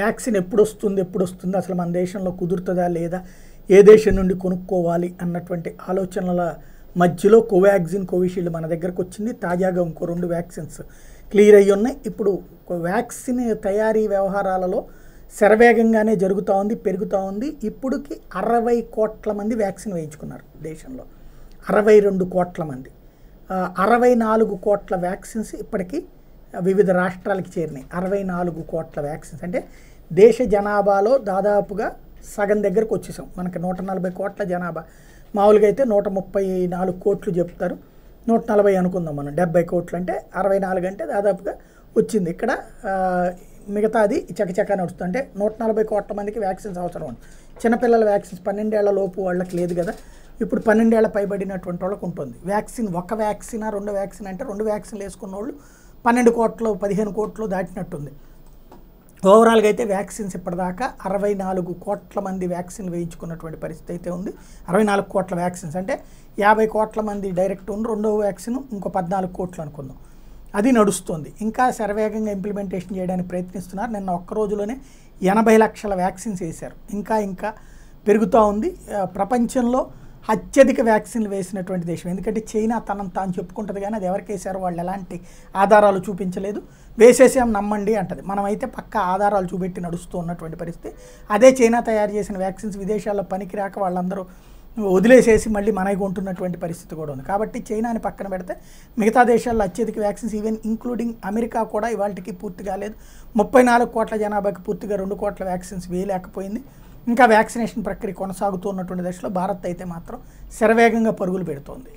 vaccine ఎప్పుడు వస్తుంది ఎప్పుడు వస్తుంది అసలు మన దేశంలో కుదురుతుందా లేదా ఏ దేశం నుండి కొనుక్కోవాలి అన్నటువంటి ఆలోచనల మధ్యలో కోవాక్సిన్ కోవిషీల్డ్ మన దగ్గరకు వచ్చింది తాజాగా ఇంకో రెండు వ్యాక్సిన్స్ క్లియర్ అయ్యి ఉన్నాయి ఇప్పుడు వ్యాక్సిన్ తయారీ వ్యవహారాలలో శరవేగంగానే జరుగుతూ ఉంది పెరుగుతూ ఉంది ఇప్పటికి అరవై కోట్ల మంది వ్యాక్సిన్ వేయించుకున్నారు దేశంలో అరవై రెండు కోట్ల మంది అరవై నాలుగు కోట్ల వ్యాక్సిన్స్ ఇప్పటికీ వివిధ రాష్ట్రాలకు చేరినాయి అరవై నాలుగు కోట్ల వ్యాక్సిన్స్ అంటే దేశ జనాభాలో దాదాపుగా సగం దగ్గరకు వచ్చేసాం మనకి నూట నలభై కోట్ల జనాభా మామూలుగా అయితే నూట ముప్పై నాలుగు కోట్లు చెప్తారు నూట నలభై అనుకుందాం మనం డెబ్బై కోట్లు అంటే అరవై నాలుగు అంటే దాదాపుగా వచ్చింది ఇక్కడ మిగతాది చకచక నడుస్తుంది అంటే నూట నలభై కోట్ల మందికి వ్యాక్సిన్స్ అవసరం ఉంది చిన్నపిల్లల వ్యాక్సిన్స్ పన్నెండేళ్ల లోపు వాళ్ళకి లేదు కదా ఇప్పుడు పన్నెండేళ్ల పైబడినటువంటి వాళ్ళకు ఉంటుంది వ్యాక్సిన్ ఒక వ్యాక్సిన్ రెండు వ్యాక్సిన్ అంటే రెండు వ్యాక్సిన్లు వేసుకున్న వాళ్ళు పన్నెండు కోట్లు పదిహేను కోట్లు దాటినట్టుంది ఓవరాల్గా అయితే వ్యాక్సిన్స్ ఇప్పటిదాకా అరవై నాలుగు కోట్ల మంది వ్యాక్సిన్ వేయించుకున్నటువంటి పరిస్థితి అయితే ఉంది అరవై నాలుగు కోట్ల వ్యాక్సిన్స్ అంటే యాభై కోట్ల మంది డైరెక్ట్ ఉన్న రెండవ వ్యాక్సిన్ ఇంకో పద్నాలుగు కోట్లు అనుకుందాం అది నడుస్తుంది ఇంకా శరవేగంగా ఇంప్లిమెంటేషన్ చేయడానికి ప్రయత్నిస్తున్నారు నిన్న ఒక్క రోజులోనే ఎనభై లక్షల వ్యాక్సిన్స్ వేశారు ఇంకా ఇంకా పెరుగుతూ ఉంది ప్రపంచంలో అత్యధిక వ్యాక్సిన్లు వేసినటువంటి దేశం ఎందుకంటే చైనా తనను తాను చెప్పుకుంటుంది కానీ అది ఎవరికి వేశారో వాళ్ళు ఎలాంటి ఆధారాలు చూపించలేదు వేసేసాం నమ్మండి అంటది మనమైతే పక్క ఆధారాలు చూపెట్టి నడుస్తూ ఉన్నటువంటి పరిస్థితి అదే చైనా తయారు చేసిన వ్యాక్సిన్స్ విదేశాల్లో పనికి రాక వాళ్ళందరూ వదిలేసేసి మళ్ళీ మనకి ఉంటున్నటువంటి పరిస్థితి కూడా ఉంది కాబట్టి చైనాని పక్కన పెడితే మిగతా దేశాల్లో అత్యధిక వ్యాక్సిన్స్ ఈవెన్ ఇంక్లూడింగ్ అమెరికా కూడా ఇవాళకి పూర్తి కాలేదు ముప్పై నాలుగు కోట్ల జనాభాకి పూర్తిగా రెండు కోట్ల వ్యాక్సిన్స్ వేయలేకపోయింది ఇంకా వ్యాక్సినేషన్ ప్రక్రియ కొనసాగుతున్నటువంటి దశలో భారత్ అయితే మాత్రం శరవేగంగా పరుగులు పెడుతోంది